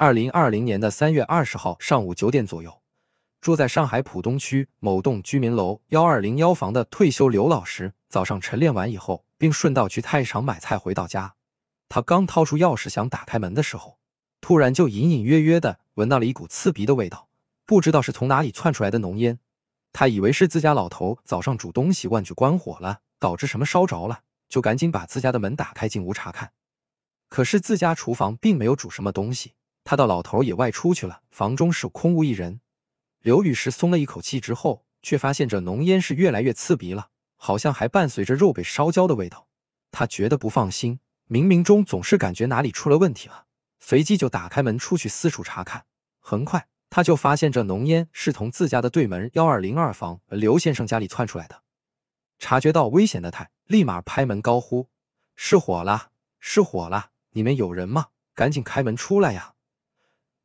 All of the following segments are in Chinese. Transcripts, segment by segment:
二零二零年的三月二十号上午九点左右，住在上海浦东区某栋居民楼幺二零幺房的退休刘老师，早上晨练完以后，并顺道去菜场买菜，回到家，他刚掏出钥匙想打开门的时候，突然就隐隐约约的闻到了一股刺鼻的味道，不知道是从哪里窜出来的浓烟。他以为是自家老头早上煮东西忘记关火了，导致什么烧着了，就赶紧把自家的门打开进屋查看，可是自家厨房并没有煮什么东西。他到老头野外出去了，房中是空无一人。刘雨石松了一口气之后，却发现这浓烟是越来越刺鼻了，好像还伴随着肉被烧焦的味道。他觉得不放心，冥冥中总是感觉哪里出了问题了。随即就打开门出去四处查看。很快，他就发现这浓烟是从自家的对门幺二零二房刘先生家里窜出来的。察觉到危险的他，立马拍门高呼：“失火了！失火了！里面有人吗？赶紧开门出来呀！”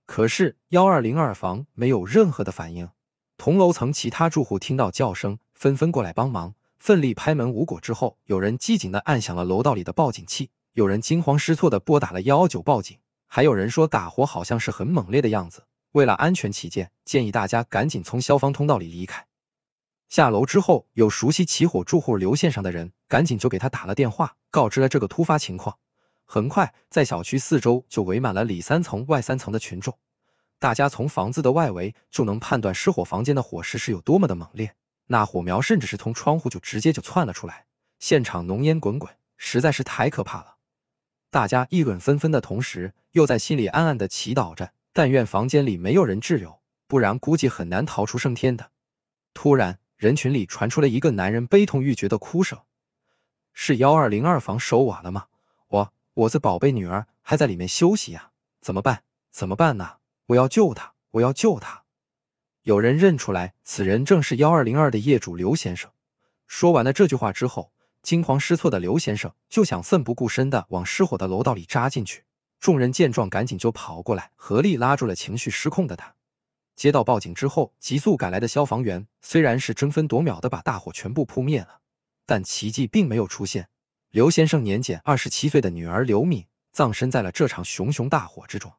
可是，幺二零二房没有任何的反应。同楼层其他住户听到叫声，纷纷过来帮忙。奋力拍门无果之后，有人机警的按响了楼道里的报警器，有人惊慌失措的拨打了幺幺九报警。还有人说，打火好像是很猛烈的样子。为了安全起见，建议大家赶紧从消防通道里离开。下楼之后，有熟悉起火住户刘先生的人，赶紧就给他打了电话，告知了这个突发情况。很快，在小区四周就围满了里三层外三层的群众。大家从房子的外围就能判断失火房间的火势是有多么的猛烈，那火苗甚至是从窗户就直接就窜了出来，现场浓烟滚滚，实在是太可怕了。大家议论纷纷的同时，又在心里暗暗的祈祷着：但愿房间里没有人滞留，不然估计很难逃出升天的。突然，人群里传出了一个男人悲痛欲绝的哭声：“是幺二零二房守瓦了吗？”我的宝贝女儿还在里面休息呀，怎么办？怎么办呢？我要救她！我要救她！有人认出来，此人正是幺二零二的业主刘先生。说完了这句话之后，惊慌失措的刘先生就想奋不顾身的往失火的楼道里扎进去。众人见状，赶紧就跑过来，合力拉住了情绪失控的他。接到报警之后，急速赶来的消防员虽然是争分夺秒的把大火全部扑灭了，但奇迹并没有出现。刘先生年仅二十七岁的女儿刘敏葬身在了这场熊熊大火之中，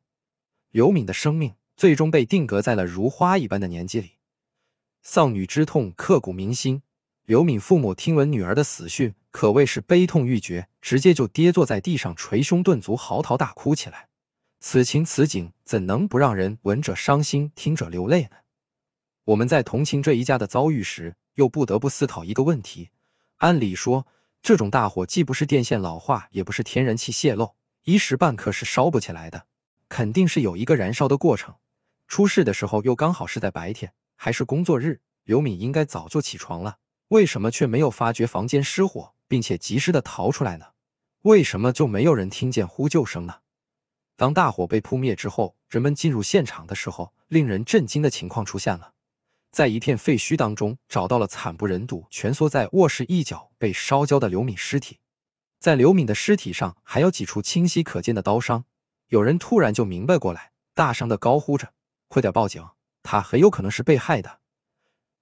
刘敏的生命最终被定格在了如花一般的年纪里，丧女之痛刻骨铭心。刘敏父母听闻女儿的死讯，可谓是悲痛欲绝，直接就跌坐在地上捶胸顿足，嚎啕大哭起来。此情此景，怎能不让人闻者伤心，听者流泪呢？我们在同情这一家的遭遇时，又不得不思考一个问题：按理说。这种大火既不是电线老化，也不是天然气泄漏，一时半刻是烧不起来的，肯定是有一个燃烧的过程。出事的时候又刚好是在白天，还是工作日，刘敏应该早就起床了，为什么却没有发觉房间失火，并且及时的逃出来呢？为什么就没有人听见呼救声呢？当大火被扑灭之后，人们进入现场的时候，令人震惊的情况出现了。在一片废墟当中，找到了惨不忍睹、蜷缩在卧室一角被烧焦的刘敏尸体。在刘敏的尸体上，还有几处清晰可见的刀伤。有人突然就明白过来，大声的高呼着：“快点报警！他很有可能是被害的。”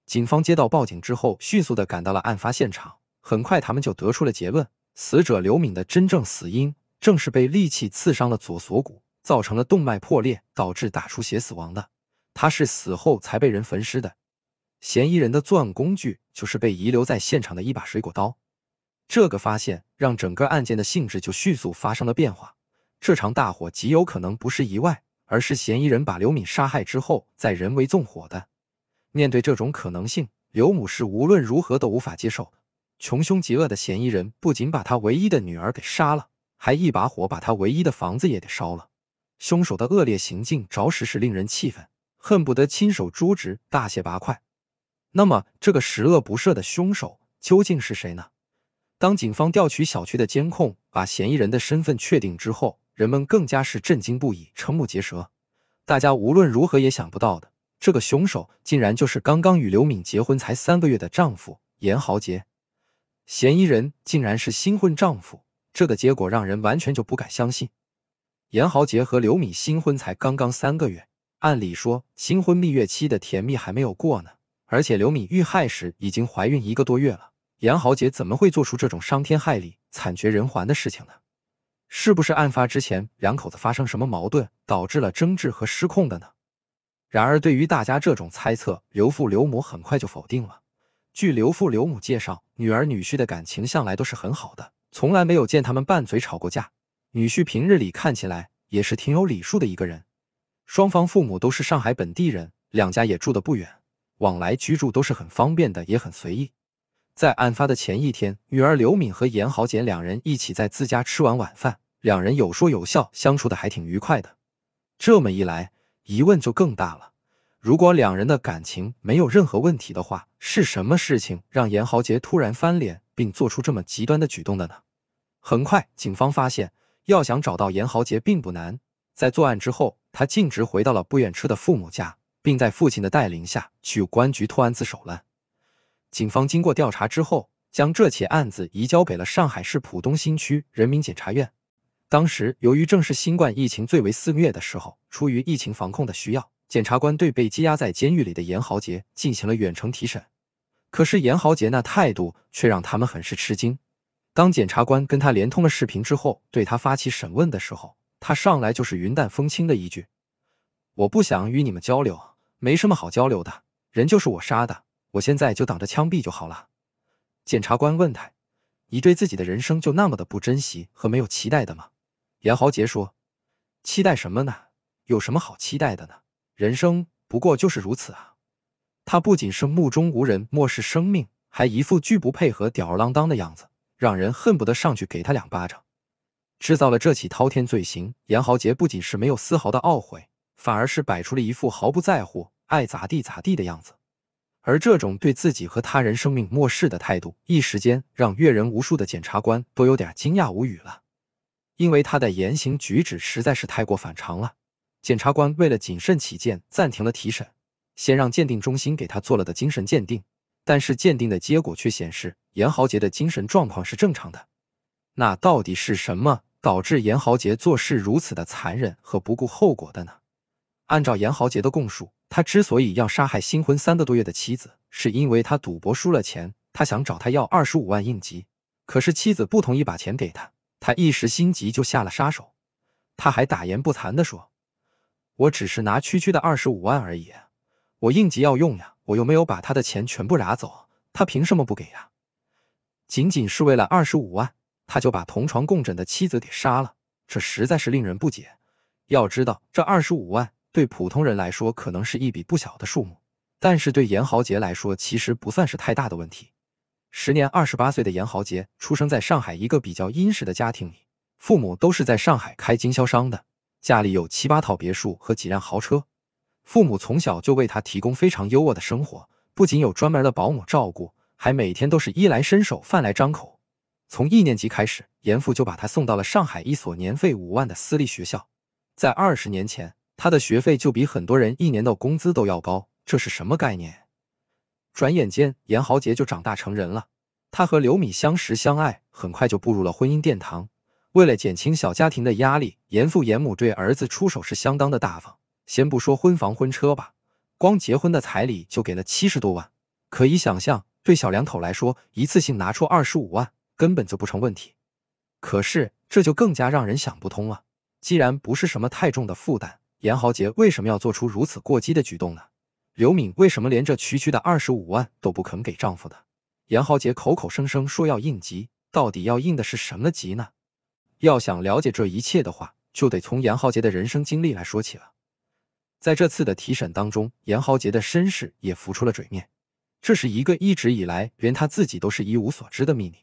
警方接到报警之后，迅速的赶到了案发现场。很快，他们就得出了结论：死者刘敏的真正死因，正是被利器刺伤了左锁骨，造成了动脉破裂，导致大出血死亡的。他是死后才被人焚尸的。嫌疑人的作案工具就是被遗留在现场的一把水果刀。这个发现让整个案件的性质就迅速发生了变化。这场大火极有可能不是意外，而是嫌疑人把刘敏杀害之后再人为纵火的。面对这种可能性，刘母是无论如何都无法接受的。穷凶极恶的嫌疑人不仅把他唯一的女儿给杀了，还一把火把他唯一的房子也给烧了。凶手的恶劣行径着实是令人气愤，恨不得亲手诛之，大卸八块。那么，这个十恶不赦的凶手究竟是谁呢？当警方调取小区的监控，把嫌疑人的身份确定之后，人们更加是震惊不已，瞠目结舌。大家无论如何也想不到的，这个凶手竟然就是刚刚与刘敏结婚才三个月的丈夫严豪杰。嫌疑人竟然是新婚丈夫，这个结果让人完全就不敢相信。严豪杰和刘敏新婚才刚刚三个月，按理说新婚蜜月期的甜蜜还没有过呢。而且刘敏遇害时已经怀孕一个多月了，杨豪杰怎么会做出这种伤天害理、惨绝人寰的事情呢？是不是案发之前两口子发生什么矛盾，导致了争执和失控的呢？然而，对于大家这种猜测，刘父刘母很快就否定了。据刘父刘母介绍，女儿女婿的感情向来都是很好的，从来没有见他们拌嘴吵过架。女婿平日里看起来也是挺有礼数的一个人。双方父母都是上海本地人，两家也住得不远。往来居住都是很方便的，也很随意。在案发的前一天，女儿刘敏和严豪杰两人一起在自家吃完晚饭，两人有说有笑，相处的还挺愉快的。这么一来，疑问就更大了：如果两人的感情没有任何问题的话，是什么事情让严豪杰突然翻脸，并做出这么极端的举动的呢？很快，警方发现，要想找到严豪杰并不难。在作案之后，他径直回到了不远处的父母家。并在父亲的带领下去公安局投案自首了。警方经过调查之后，将这起案子移交给了上海市浦东新区人民检察院。当时，由于正是新冠疫情最为肆虐的时候，出于疫情防控的需要，检察官对被羁押在监狱里的严豪杰进行了远程提审。可是，严豪杰那态度却让他们很是吃惊。当检察官跟他连通了视频之后，对他发起审问的时候，他上来就是云淡风轻的一句：“我不想与你们交流。”没什么好交流的，人就是我杀的，我现在就挡着枪毙就好了。检察官问他：“你对自己的人生就那么的不珍惜和没有期待的吗？”严豪杰说：“期待什么呢？有什么好期待的呢？人生不过就是如此啊！”他不仅是目中无人、漠视生命，还一副拒不配合、吊儿郎当的样子，让人恨不得上去给他两巴掌。制造了这起滔天罪行，严豪杰不仅是没有丝毫的懊悔。反而是摆出了一副毫不在乎、爱咋地咋地的样子，而这种对自己和他人生命漠视的态度，一时间让阅人无数的检察官都有点惊讶无语了。因为他的言行举止实在是太过反常了。检察官为了谨慎起见，暂停了提审，先让鉴定中心给他做了的精神鉴定。但是鉴定的结果却显示，严豪杰的精神状况是正常的。那到底是什么导致严豪杰做事如此的残忍和不顾后果的呢？按照严豪杰的供述，他之所以要杀害新婚三个多月的妻子，是因为他赌博输了钱，他想找她要二十五万应急，可是妻子不同意把钱给他，他一时心急就下了杀手。他还大言不惭地说：“我只是拿区区的二十五万而已，我应急要用呀，我又没有把他的钱全部拿走，他凭什么不给呀？仅仅是为了二十五万，他就把同床共枕的妻子给杀了，这实在是令人不解。要知道，这二十五万。”对普通人来说，可能是一笔不小的数目，但是对严豪杰来说，其实不算是太大的问题。时年二十八岁的严豪杰，出生在上海一个比较殷实的家庭里，父母都是在上海开经销商的，家里有七八套别墅和几辆豪车。父母从小就为他提供非常优渥的生活，不仅有专门的保姆照顾，还每天都是衣来伸手、饭来张口。从一年级开始，严父就把他送到了上海一所年费五万的私立学校，在二十年前。他的学费就比很多人一年的工资都要高，这是什么概念？转眼间，严豪杰就长大成人了。他和刘米相识相爱，很快就步入了婚姻殿堂。为了减轻小家庭的压力，严父严母对儿子出手是相当的大方。先不说婚房婚车吧，光结婚的彩礼就给了七十多万。可以想象，对小两口来说，一次性拿出二十五万根本就不成问题。可是，这就更加让人想不通了。既然不是什么太重的负担，严豪杰为什么要做出如此过激的举动呢？刘敏为什么连这区区的二十五万都不肯给丈夫的？严豪杰口口声声说要应急，到底要应的是什么急呢？要想了解这一切的话，就得从严豪杰的人生经历来说起了。在这次的提审当中，严豪杰的身世也浮出了水面。这是一个一直以来连他自己都是一无所知的秘密。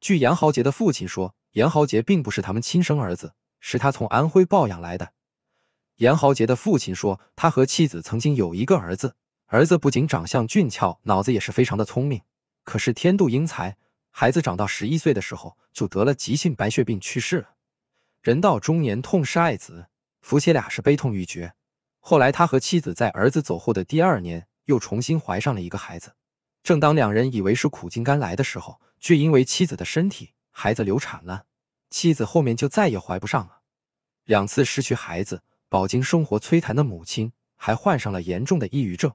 据严豪杰的父亲说，严豪杰并不是他们亲生儿子，是他从安徽抱养来的。严豪杰的父亲说，他和妻子曾经有一个儿子，儿子不仅长相俊俏，脑子也是非常的聪明。可是天妒英才，孩子长到十一岁的时候就得了急性白血病去世了。人到中年，痛失爱子，夫妻俩是悲痛欲绝。后来，他和妻子在儿子走后的第二年又重新怀上了一个孩子。正当两人以为是苦尽甘来的时候，却因为妻子的身体，孩子流产了。妻子后面就再也怀不上了，两次失去孩子。饱经生活摧残的母亲还患上了严重的抑郁症。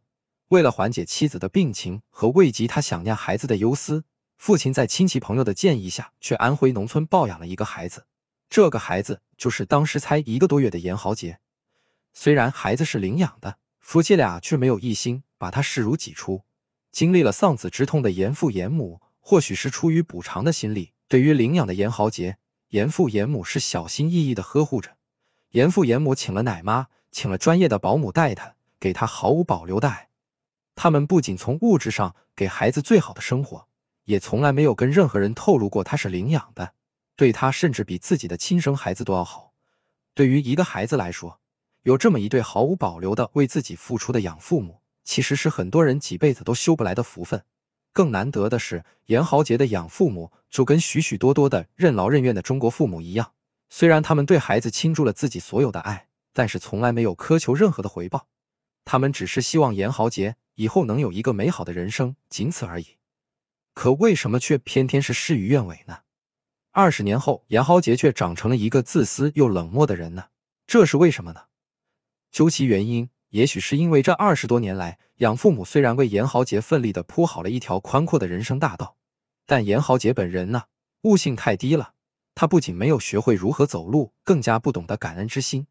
为了缓解妻子的病情和慰藉他想念孩子的忧思，父亲在亲戚朋友的建议下，去安徽农村抱养了一个孩子。这个孩子就是当时才一个多月的严豪杰。虽然孩子是领养的，夫妻俩却没有一心把他视如己出。经历了丧子之痛的严父严母，或许是出于补偿的心理，对于领养的严豪杰，严父严母是小心翼翼的呵护着。严父严母请了奶妈，请了专业的保姆带他，给他毫无保留的爱。他们不仅从物质上给孩子最好的生活，也从来没有跟任何人透露过他是领养的。对他甚至比自己的亲生孩子都要好。对于一个孩子来说，有这么一对毫无保留的为自己付出的养父母，其实是很多人几辈子都修不来的福分。更难得的是，严豪杰的养父母就跟许许多多的任劳任怨的中国父母一样。虽然他们对孩子倾注了自己所有的爱，但是从来没有苛求任何的回报，他们只是希望严豪杰以后能有一个美好的人生，仅此而已。可为什么却偏偏是事与愿违呢？二十年后，严豪杰却长成了一个自私又冷漠的人呢？这是为什么呢？究其原因，也许是因为这二十多年来，养父母虽然为严豪杰奋力地铺好了一条宽阔的人生大道，但严豪杰本人呢，悟性太低了。他不仅没有学会如何走路，更加不懂得感恩之心。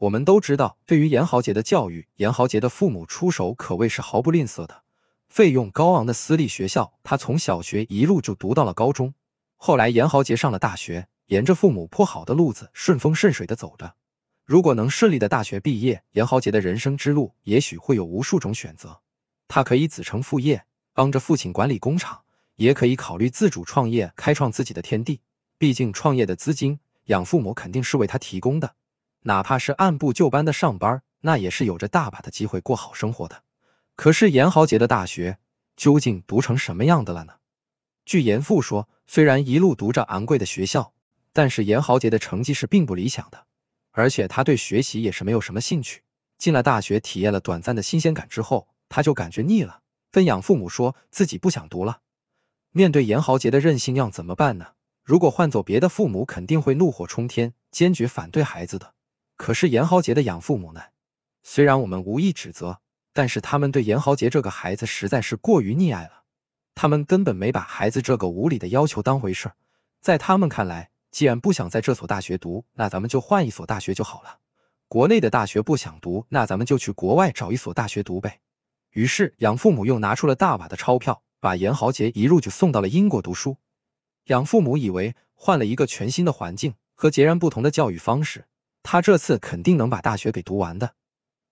我们都知道，对于严豪杰的教育，严豪杰的父母出手可谓是毫不吝啬的。费用高昂的私立学校，他从小学一路就读到了高中。后来，严豪杰上了大学，沿着父母铺好的路子，顺风顺水的走着。如果能顺利的大学毕业，严豪杰的人生之路也许会有无数种选择。他可以子承父业，帮着父亲管理工厂，也可以考虑自主创业，开创自己的天地。毕竟创业的资金，养父母肯定是为他提供的。哪怕是按部就班的上班，那也是有着大把的机会过好生活的。可是严豪杰的大学究竟读成什么样的了呢？据严父说，虽然一路读着昂贵的学校，但是严豪杰的成绩是并不理想的，而且他对学习也是没有什么兴趣。进了大学，体验了短暂的新鲜感之后，他就感觉腻了，跟养父母说自己不想读了。面对严豪杰的任性样，怎么办呢？如果换走别的父母，肯定会怒火冲天，坚决反对孩子的。可是严豪杰的养父母呢？虽然我们无意指责，但是他们对严豪杰这个孩子实在是过于溺爱了。他们根本没把孩子这个无理的要求当回事儿。在他们看来，既然不想在这所大学读，那咱们就换一所大学就好了。国内的大学不想读，那咱们就去国外找一所大学读呗。于是养父母又拿出了大把的钞票，把严豪杰一入就送到了英国读书。养父母以为换了一个全新的环境和截然不同的教育方式，他这次肯定能把大学给读完的。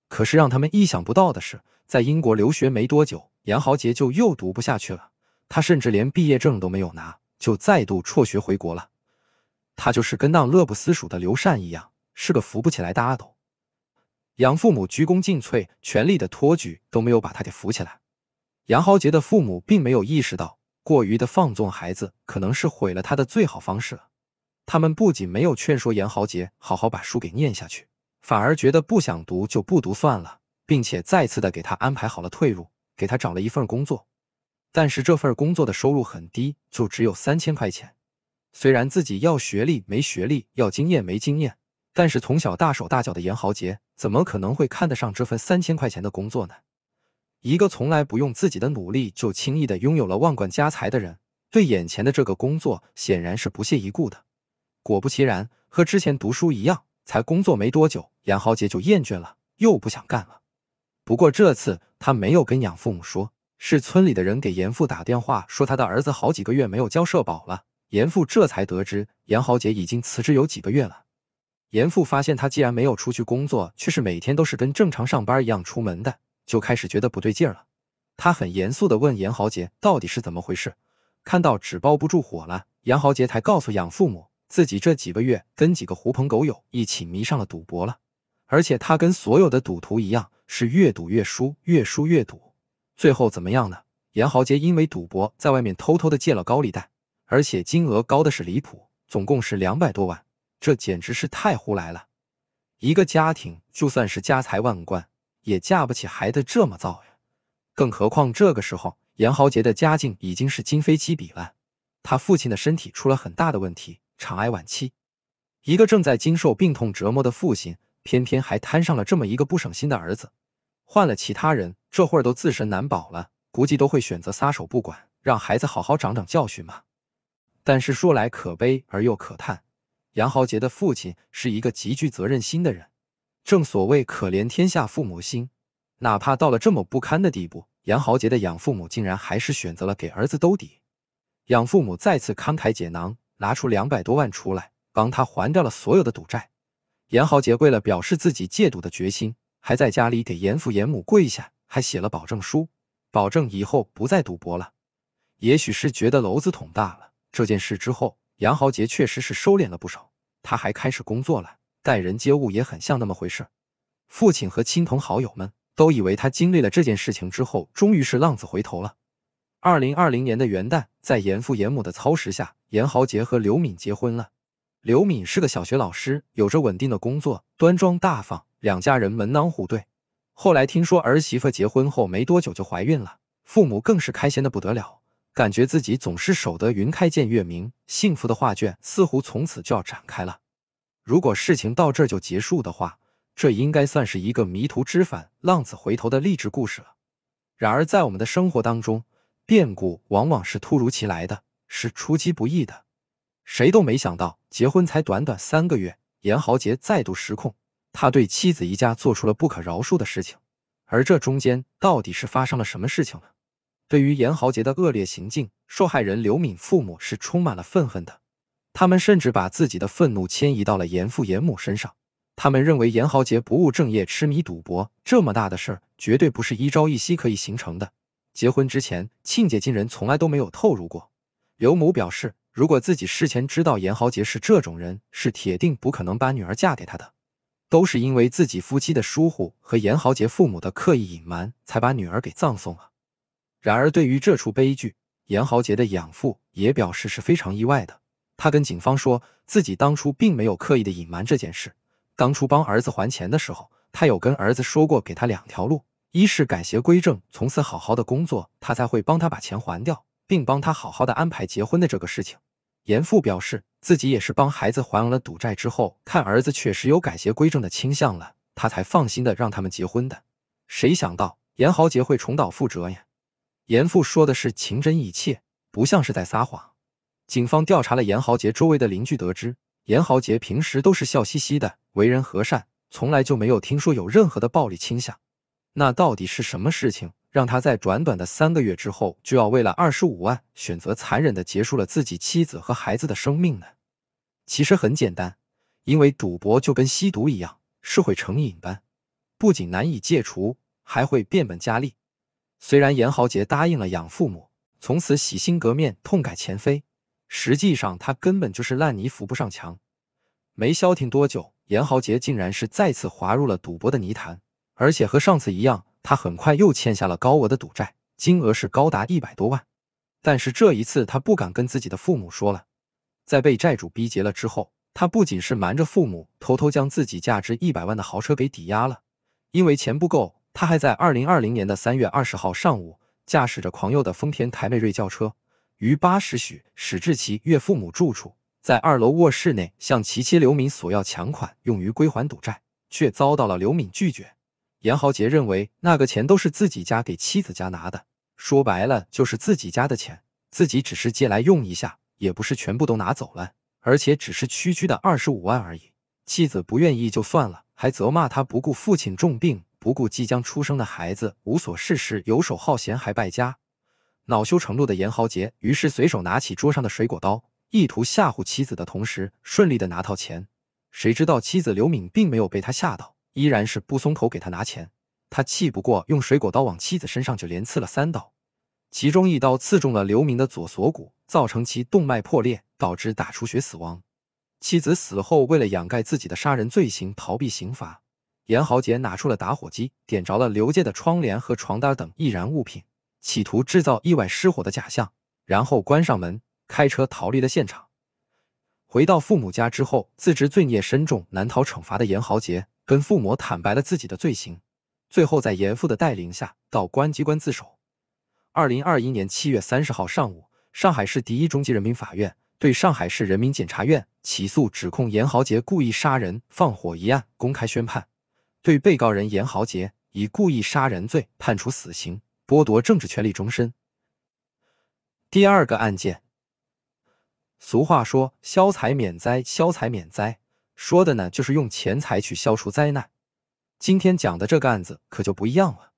可是让他们意想不到的是，在英国留学没多久，杨豪杰就又读不下去了。他甚至连毕业证都没有拿，就再度辍学回国了。他就是跟那乐不思蜀的刘禅一样，是个扶不起来的阿斗。养父母鞠躬尽瘁，全力的托举都没有把他给扶起来。杨豪杰的父母并没有意识到。过于的放纵孩子，可能是毁了他的最好方式了。他们不仅没有劝说严豪杰好好把书给念下去，反而觉得不想读就不读算了，并且再次的给他安排好了退路，给他找了一份工作。但是这份工作的收入很低，就只有三千块钱。虽然自己要学历没学历，要经验没经验，但是从小大手大脚的严豪杰，怎么可能会看得上这份三千块钱的工作呢？一个从来不用自己的努力就轻易的拥有了万贯家财的人，对眼前的这个工作显然是不屑一顾的。果不其然，和之前读书一样，才工作没多久，严豪杰就厌倦了，又不想干了。不过这次他没有跟养父母说，是村里的人给严父打电话说他的儿子好几个月没有交社保了。严父这才得知严豪杰已经辞职有几个月了。严父发现他既然没有出去工作，却是每天都是跟正常上班一样出门的。就开始觉得不对劲儿了。他很严肃地问严豪杰：“到底是怎么回事？”看到纸包不住火了，严豪杰才告诉养父母：“自己这几个月跟几个狐朋狗友一起迷上了赌博了，而且他跟所有的赌徒一样，是越赌越输，越输越赌。最后怎么样呢？严豪杰因为赌博，在外面偷偷的借了高利贷，而且金额高的是离谱，总共是两百多万。这简直是太胡来了！一个家庭就算是家财万贯。”也架不起孩子这么造呀，更何况这个时候，杨豪杰的家境已经是今非昔比了。他父亲的身体出了很大的问题，肠癌晚期。一个正在经受病痛折磨的父亲，偏偏还摊上了这么一个不省心的儿子。换了其他人，这会儿都自身难保了，估计都会选择撒手不管，让孩子好好长长教训嘛。但是说来可悲而又可叹，杨豪杰的父亲是一个极具责任心的人。正所谓可怜天下父母心，哪怕到了这么不堪的地步，杨豪杰的养父母竟然还是选择了给儿子兜底。养父母再次慷慨解囊，拿出两百多万出来，帮他还掉了所有的赌债。严豪杰为了表示自己戒赌的决心，还在家里给严父严母跪下，还写了保证书，保证以后不再赌博了。也许是觉得娄子捅大了，这件事之后，杨豪杰确实是收敛了不少，他还开始工作了。待人接物也很像那么回事。父亲和亲朋好友们都以为他经历了这件事情之后，终于是浪子回头了。二零二零年的元旦，在严父严母的操持下，严豪杰和刘敏结婚了。刘敏是个小学老师，有着稳定的工作，端庄大方，两家人门当户对。后来听说儿媳妇结婚后没多久就怀孕了，父母更是开心的不得了，感觉自己总是守得云开见月明，幸福的画卷似乎从此就要展开了。如果事情到这就结束的话，这应该算是一个迷途知返、浪子回头的励志故事了。然而，在我们的生活当中，变故往往是突如其来的，是出其不意的。谁都没想到，结婚才短短三个月，严豪杰再度失控，他对妻子一家做出了不可饶恕的事情。而这中间到底是发生了什么事情呢？对于严豪杰的恶劣行径，受害人刘敏父母是充满了愤恨的。他们甚至把自己的愤怒迁移到了严父严母身上。他们认为严豪杰不务正业、痴迷赌博，这么大的事儿绝对不是一朝一夕可以形成的。结婚之前，亲姐竟人从来都没有透露过。刘某表示，如果自己事前知道严豪杰是这种人，是铁定不可能把女儿嫁给他的。都是因为自己夫妻的疏忽和严豪杰父母的刻意隐瞒，才把女儿给葬送了。然而，对于这出悲剧，严豪杰的养父也表示是非常意外的。他跟警方说自己当初并没有刻意的隐瞒这件事。当初帮儿子还钱的时候，他有跟儿子说过，给他两条路：一是改邪归正，从此好好的工作，他才会帮他把钱还掉，并帮他好好的安排结婚的这个事情。严父表示，自己也是帮孩子还完了赌债之后，看儿子确实有改邪归正的倾向了，他才放心的让他们结婚的。谁想到严豪杰会重蹈覆辙呀？严父说的是情真意切，不像是在撒谎。警方调查了严豪杰周围的邻居，得知严豪杰平时都是笑嘻嘻的，为人和善，从来就没有听说有任何的暴力倾向。那到底是什么事情，让他在短短的三个月之后，就要为了二十五万，选择残忍的结束了自己妻子和孩子的生命呢？其实很简单，因为赌博就跟吸毒一样，是会成瘾的，不仅难以戒除，还会变本加厉。虽然严豪杰答应了养父母，从此洗心革面，痛改前非。实际上，他根本就是烂泥扶不上墙。没消停多久，严豪杰竟然是再次滑入了赌博的泥潭，而且和上次一样，他很快又欠下了高额的赌债，金额是高达一百多万。但是这一次，他不敢跟自己的父母说了。在被债主逼急了之后，他不仅是瞒着父母，偷偷将自己价值一百万的豪车给抵押了，因为钱不够，他还在二零二零年的三月二十号上午，驾驶着狂右的丰田凯美瑞轿车。于八时许，史志奇岳父母住处，在二楼卧室内向其妻刘敏索要强款，用于归还赌债，却遭到了刘敏拒绝。严豪杰认为，那个钱都是自己家给妻子家拿的，说白了就是自己家的钱，自己只是借来用一下，也不是全部都拿走了，而且只是区区的二十五万而已。妻子不愿意就算了，还责骂他不顾父亲重病，不顾即将出生的孩子，无所事事，游手好闲，还败家。恼羞成怒的严豪杰于是随手拿起桌上的水果刀，意图吓唬妻子的同时顺利的拿到钱。谁知道妻子刘敏并没有被他吓到，依然是不松口给他拿钱。他气不过，用水果刀往妻子身上就连刺了三刀，其中一刀刺中了刘敏的左锁骨，造成其动脉破裂，导致大出血死亡。妻子死后，为了掩盖自己的杀人罪行，逃避刑罚，严豪杰拿出了打火机，点着了刘家的窗帘和床单等易燃物品。企图制造意外失火的假象，然后关上门，开车逃离了现场。回到父母家之后，自知罪孽深重，难逃惩罚的严豪杰，跟父母坦白了自己的罪行。最后，在严父的带领下，到公安机关自首。二零二一年七月三十号上午，上海市第一中级人民法院对上海市人民检察院起诉指控严豪杰故意杀人、放火一案公开宣判，对被告人严豪杰以故意杀人罪判处死刑。剥夺政治权利终身。第二个案件，俗话说“消财免灾，消财免灾”，说的呢就是用钱财去消除灾难。今天讲的这个案子可就不一样了，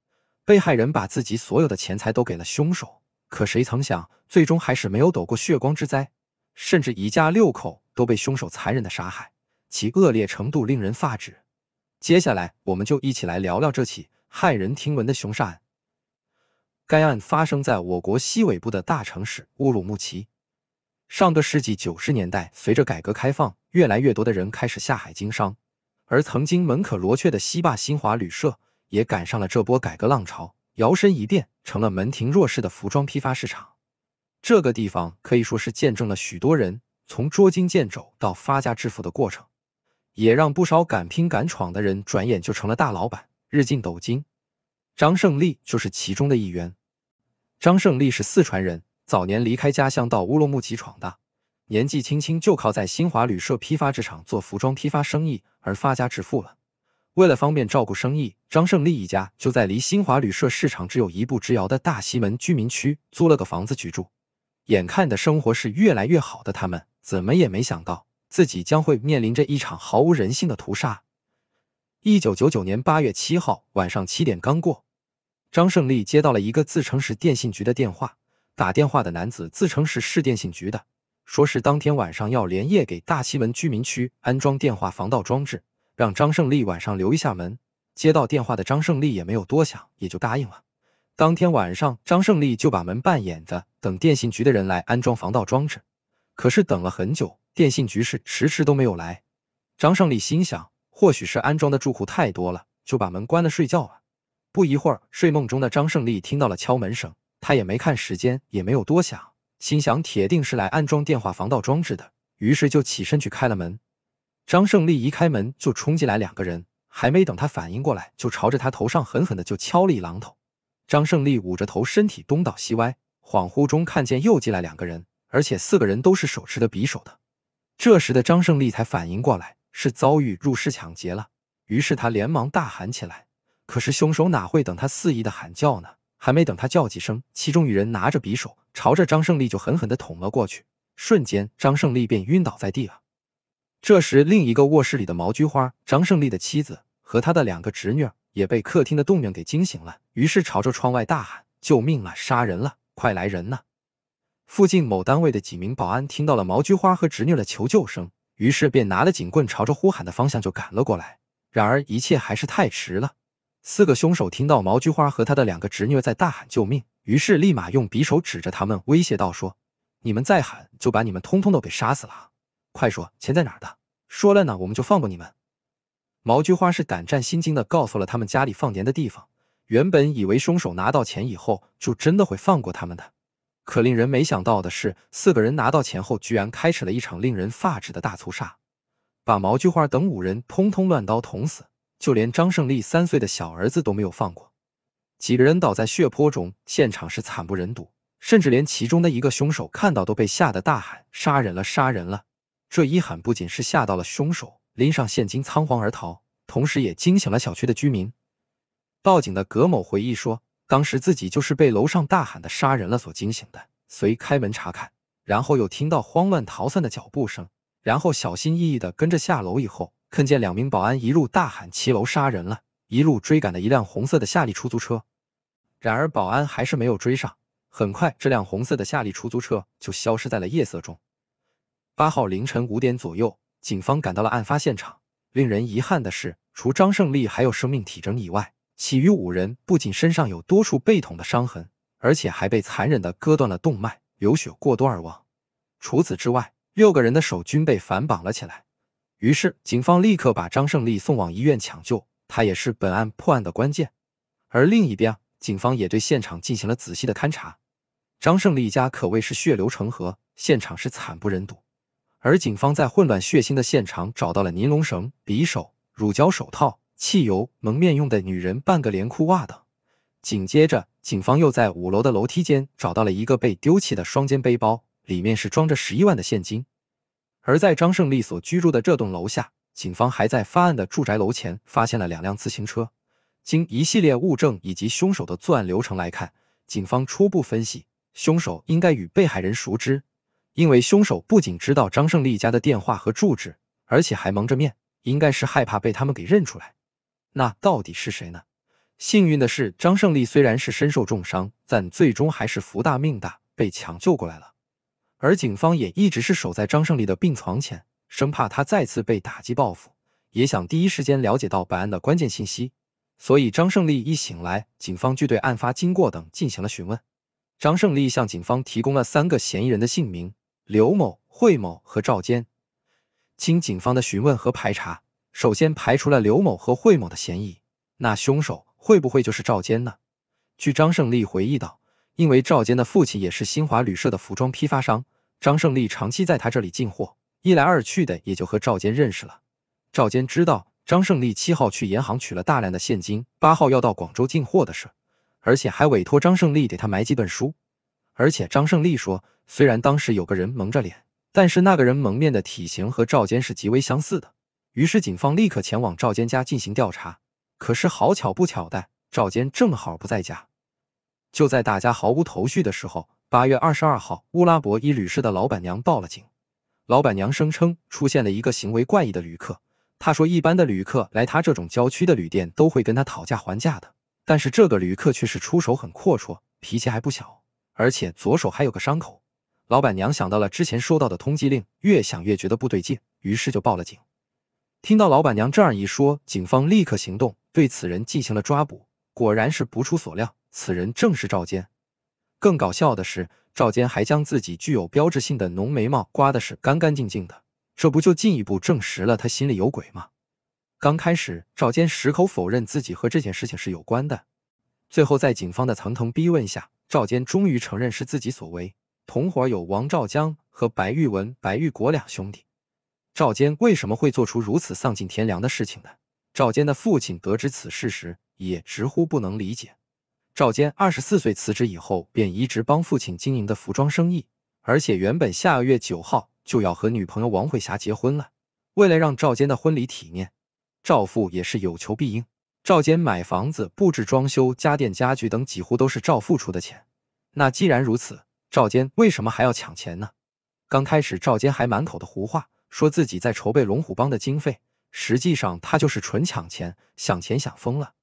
被害人把自己所有的钱财都给了凶手，可谁曾想，最终还是没有躲过血光之灾，甚至一家六口都被凶手残忍的杀害，其恶劣程度令人发指。接下来，我们就一起来聊聊这起骇人听闻的凶杀案。该案发生在我国西北部的大城市乌鲁木齐。上个世纪九十年代，随着改革开放，越来越多的人开始下海经商，而曾经门可罗雀的西坝新华旅社也赶上了这波改革浪潮，摇身一变成了门庭若市的服装批发市场。这个地方可以说是见证了许多人从捉襟见肘到发家致富的过程，也让不少敢拼敢闯的人转眼就成了大老板，日进斗金。张胜利就是其中的一员。张胜利是四川人，早年离开家乡到乌鲁木齐闯荡，年纪轻轻就靠在新华旅社批发市场做服装批发生意而发家致富了。为了方便照顾生意，张胜利一家就在离新华旅社市场只有一步之遥的大西门居民区租了个房子居住。眼看的生活是越来越好的，他们怎么也没想到自己将会面临着一场毫无人性的屠杀。一九九九年八月七号晚上七点刚过。张胜利接到了一个自称是电信局的电话，打电话的男子自称是市电信局的，说是当天晚上要连夜给大西门居民区安装电话防盗装置，让张胜利晚上留一下门。接到电话的张胜利也没有多想，也就答应了。当天晚上，张胜利就把门扮演的等电信局的人来安装防盗装置。可是等了很久，电信局是迟迟都没有来。张胜利心想，或许是安装的住户太多了，就把门关了睡觉了。不一会儿，睡梦中的张胜利听到了敲门声，他也没看时间，也没有多想，心想铁定是来安装电话防盗装置的，于是就起身去开了门。张胜利一开门就冲进来两个人，还没等他反应过来，就朝着他头上狠狠的就敲了一榔头。张胜利捂着头，身体东倒西歪，恍惚中看见又进来两个人，而且四个人都是手持的匕首的。这时的张胜利才反应过来，是遭遇入室抢劫了，于是他连忙大喊起来。可是凶手哪会等他肆意的喊叫呢？还没等他叫几声，其中一人拿着匕首朝着张胜利就狠狠的捅了过去，瞬间张胜利便晕倒在地了。这时，另一个卧室里的毛菊花、张胜利的妻子和他的两个侄女也被客厅的动静给惊醒了，于是朝着窗外大喊：“救命啊！杀人了！快来人呐！”附近某单位的几名保安听到了毛菊花和侄女的求救声，于是便拿了警棍朝着呼喊的方向就赶了过来。然而一切还是太迟了。四个凶手听到毛菊花和他的两个侄女在大喊救命，于是立马用匕首指着他们威胁道：“说你们再喊，就把你们通通都给杀死了！快说钱在哪儿的，说了呢，我们就放过你们。”毛菊花是胆战心惊的告诉了他们家里放钱的地方。原本以为凶手拿到钱以后就真的会放过他们的，可令人没想到的是，四个人拿到钱后，居然开始了一场令人发指的大屠杀，把毛菊花等五人通通乱刀捅死。就连张胜利三岁的小儿子都没有放过，几个人倒在血泊中，现场是惨不忍睹，甚至连其中的一个凶手看到都被吓得大喊：“杀人了，杀人了！”这一喊不仅是吓到了凶手，拎上现金仓皇而逃，同时也惊醒了小区的居民。报警的葛某回忆说：“当时自己就是被楼上大喊的‘杀人了’所惊醒的，随开门查看，然后又听到慌乱逃窜的脚步声，然后小心翼翼地跟着下楼以后。”看见两名保安一路大喊“骑楼杀人了”，一路追赶的一辆红色的夏利出租车。然而，保安还是没有追上。很快，这辆红色的夏利出租车就消失在了夜色中。八号凌晨五点左右，警方赶到了案发现场。令人遗憾的是，除张胜利还有生命体征以外，其余五人不仅身上有多处被捅的伤痕，而且还被残忍的割断了动脉，流血过多而亡。除此之外，六个人的手均被反绑了起来。于是，警方立刻把张胜利送往医院抢救。他也是本案破案的关键。而另一边，警方也对现场进行了仔细的勘查。张胜利一家可谓是血流成河，现场是惨不忍睹。而警方在混乱血腥的现场找到了尼龙绳、匕首、乳胶手套、汽油、蒙面用的女人半个连裤袜等。紧接着，警方又在五楼的楼梯间找到了一个被丢弃的双肩背包，里面是装着十一万的现金。而在张胜利所居住的这栋楼下，警方还在发案的住宅楼前发现了两辆自行车。经一系列物证以及凶手的作案流程来看，警方初步分析，凶手应该与被害人熟知，因为凶手不仅知道张胜利家的电话和住址，而且还蒙着面，应该是害怕被他们给认出来。那到底是谁呢？幸运的是，张胜利虽然是身受重伤，但最终还是福大命大，被抢救过来了。而警方也一直是守在张胜利的病床前，生怕他再次被打击报复，也想第一时间了解到本案的关键信息。所以，张胜利一醒来，警方就对案发经过等进行了询问。张胜利向警方提供了三个嫌疑人的姓名：刘某、惠某和赵坚。经警方的询问和排查，首先排除了刘某和惠某的嫌疑。那凶手会不会就是赵坚呢？据张胜利回忆道。因为赵坚的父亲也是新华旅社的服装批发商，张胜利长期在他这里进货，一来二去的也就和赵坚认识了。赵坚知道张胜利七号去银行取了大量的现金，八号要到广州进货的事，而且还委托张胜利给他买几本书。而且张胜利说，虽然当时有个人蒙着脸，但是那个人蒙面的体型和赵坚是极为相似的。于是警方立刻前往赵坚家进行调查，可是好巧不巧的，赵坚正好不在家。就在大家毫无头绪的时候，八月二十二号，乌拉伯一旅社的老板娘报了警。老板娘声称出现了一个行为怪异的旅客。她说，一般的旅客来她这种郊区的旅店都会跟她讨价还价的，但是这个旅客却是出手很阔绰，脾气还不小，而且左手还有个伤口。老板娘想到了之前收到的通缉令，越想越觉得不对劲，于是就报了警。听到老板娘这样一说，警方立刻行动，对此人进行了抓捕。果然是不出所料。此人正是赵坚。更搞笑的是，赵坚还将自己具有标志性的浓眉毛刮的是干干净净的，这不就进一步证实了他心里有鬼吗？刚开始，赵坚矢口否认自己和这件事情是有关的。最后，在警方的层层逼问下，赵坚终于承认是自己所为，同伙有王兆江和白玉文、白玉国两兄弟。赵坚为什么会做出如此丧尽天良的事情呢？赵坚的父亲得知此事时，也直呼不能理解。赵坚二十四岁辞职以后，便一直帮父亲经营的服装生意。而且原本下个月九号就要和女朋友王慧霞结婚了。为了让赵坚的婚礼体面，赵父也是有求必应。赵坚买房子、布置装修、家电、家具等，几乎都是赵父出的钱。那既然如此，赵坚为什么还要抢钱呢？刚开始赵坚还满口的胡话，说自己在筹备龙虎帮的经费，实际上他就是纯抢钱，想钱想疯了。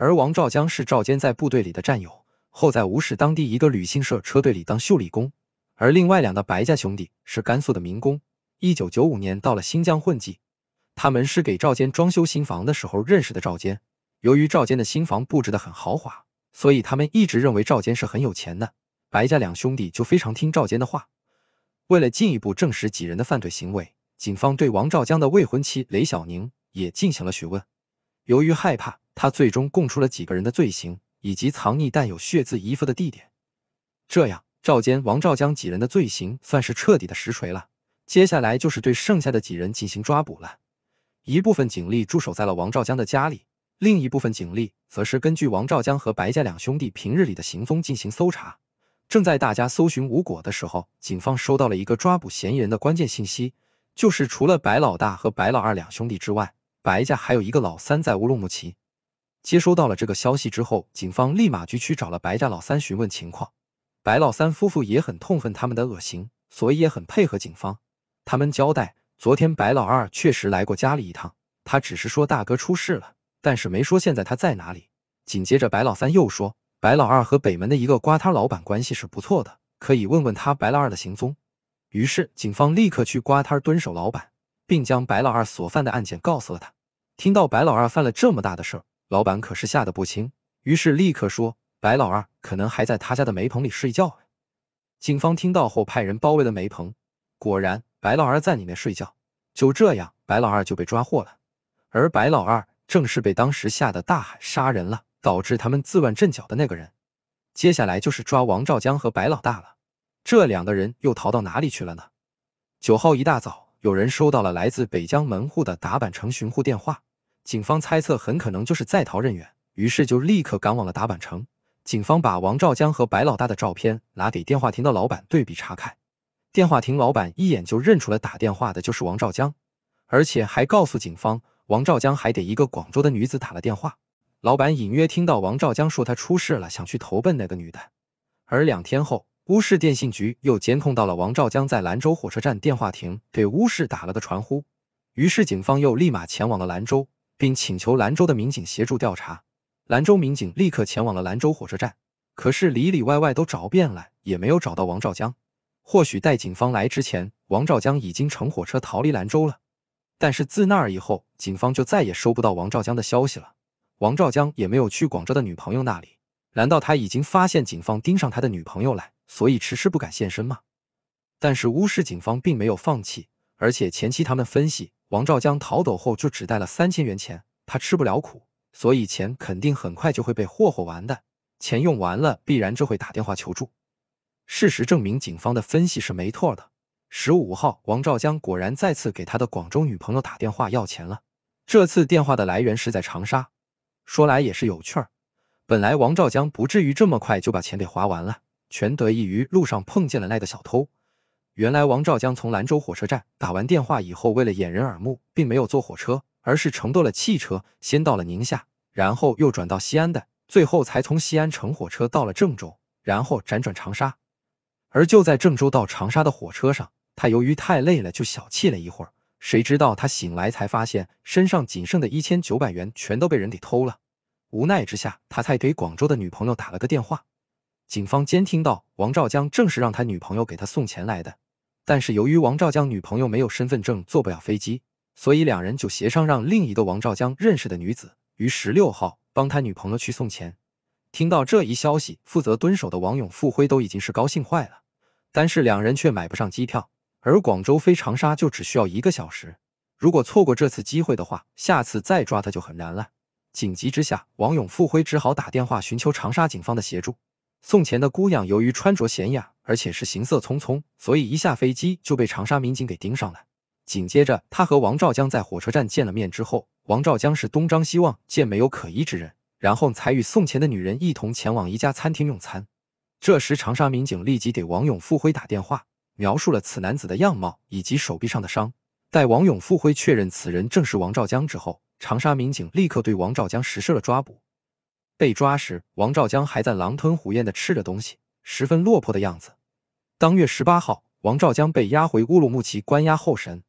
而王兆江是赵坚在部队里的战友，后在吴市当地一个旅行社车队里当修理工。而另外两的白家兄弟是甘肃的民工，一九九五年到了新疆混迹。他们是给赵坚装修新房的时候认识的。赵坚由于赵坚的新房布置的很豪华，所以他们一直认为赵坚是很有钱的。白家两兄弟就非常听赵坚的话。为了进一步证实几人的犯罪行为，警方对王兆江的未婚妻雷小宁也进行了询问。由于害怕。他最终供出了几个人的罪行，以及藏匿带有血渍衣服的地点。这样，赵坚、王兆江几人的罪行算是彻底的实锤了。接下来就是对剩下的几人进行抓捕了。一部分警力驻守在了王兆江的家里，另一部分警力则是根据王兆江和白家两兄弟平日里的行踪进行搜查。正在大家搜寻无果的时候，警方收到了一个抓捕嫌疑人的关键信息，就是除了白老大和白老二两兄弟之外，白家还有一个老三在乌鲁木齐。接收到了这个消息之后，警方立马就去找了白家老三询问情况。白老三夫妇也很痛恨他们的恶行，所以也很配合警方。他们交代，昨天白老二确实来过家里一趟，他只是说大哥出事了，但是没说现在他在哪里。紧接着，白老三又说，白老二和北门的一个瓜摊老板关系是不错的，可以问问他白老二的行踪。于是，警方立刻去瓜摊蹲守老板，并将白老二所犯的案件告诉了他。听到白老二犯了这么大的事儿，老板可是吓得不轻，于是立刻说：“白老二可能还在他家的煤棚里睡觉。”警方听到后派人包围了煤棚，果然白老二在里面睡觉。就这样，白老二就被抓获了。而白老二正是被当时吓得大喊“杀人了”，导致他们自乱阵脚的那个人。接下来就是抓王兆江和白老大了。这两个人又逃到哪里去了呢？九号一大早，有人收到了来自北疆门户的达坂城巡护电话。警方猜测很可能就是在逃人员，于是就立刻赶往了达板城。警方把王兆江和白老大的照片拿给电话亭的老板对比查看，电话亭老板一眼就认出了打电话的就是王兆江，而且还告诉警方，王兆江还给一个广州的女子打了电话。老板隐约听到王兆江说他出事了，想去投奔那个女的。而两天后，乌市电信局又监控到了王兆江在兰州火车站电话亭给乌市打了个传呼，于是警方又立马前往了兰州。并请求兰州的民警协助调查。兰州民警立刻前往了兰州火车站，可是里里外外都找遍了，也没有找到王兆江。或许待警方来之前，王兆江已经乘火车逃离兰州了。但是自那儿以后，警方就再也收不到王兆江的消息了。王兆江也没有去广州的女朋友那里。难道他已经发现警方盯上他的女朋友了，所以迟迟不敢现身吗？但是乌市警方并没有放弃，而且前期他们分析。王兆江逃走后就只带了三千元钱，他吃不了苦，所以钱肯定很快就会被霍霍完的。钱用完了，必然就会打电话求助。事实证明，警方的分析是没错的。十五号，王兆江果然再次给他的广州女朋友打电话要钱了。这次电话的来源是在长沙。说来也是有趣儿，本来王兆江不至于这么快就把钱给花完了，全得益于路上碰见了那个小偷。原来王兆江从兰州火车站打完电话以后，为了掩人耳目，并没有坐火车，而是乘坐了汽车，先到了宁夏，然后又转到西安的，最后才从西安乘火车到了郑州，然后辗转长沙。而就在郑州到长沙的火车上，他由于太累了，就小憩了一会儿。谁知道他醒来才发现，身上仅剩的一千九百元全都被人给偷了。无奈之下，他才给广州的女朋友打了个电话。警方监听到，王兆江正是让他女朋友给他送钱来的。但是由于王兆江女朋友没有身份证，坐不了飞机，所以两人就协商让另一个王兆江认识的女子于十六号帮他女朋友去送钱。听到这一消息，负责蹲守的王勇富辉都已经是高兴坏了。但是两人却买不上机票，而广州飞长沙就只需要一个小时。如果错过这次机会的话，下次再抓他就很难了。紧急之下，王勇富辉只好打电话寻求长沙警方的协助。送钱的姑娘由于穿着显雅，而且是行色匆匆，所以一下飞机就被长沙民警给盯上了。紧接着，他和王兆江在火车站见了面之后，王兆江是东张西望，见没有可疑之人，然后才与送钱的女人一同前往一家餐厅用餐。这时，长沙民警立即给王永富辉打电话，描述了此男子的样貌以及手臂上的伤。待王永富辉确认此人正是王兆江之后，长沙民警立刻对王兆江实施了抓捕。被抓时，王兆江还在狼吞虎咽的吃着东西，十分落魄的样子。当月十八号，王兆江被押回乌鲁木齐关押候审。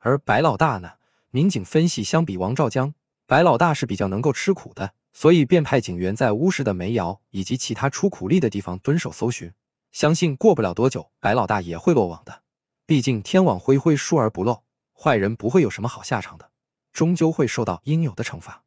而白老大呢？民警分析，相比王兆江，白老大是比较能够吃苦的，所以便派警员在乌市的煤窑以及其他出苦力的地方蹲守搜寻。相信过不了多久，白老大也会落网的。毕竟天网恢恢，疏而不漏，坏人不会有什么好下场的，终究会受到应有的惩罚。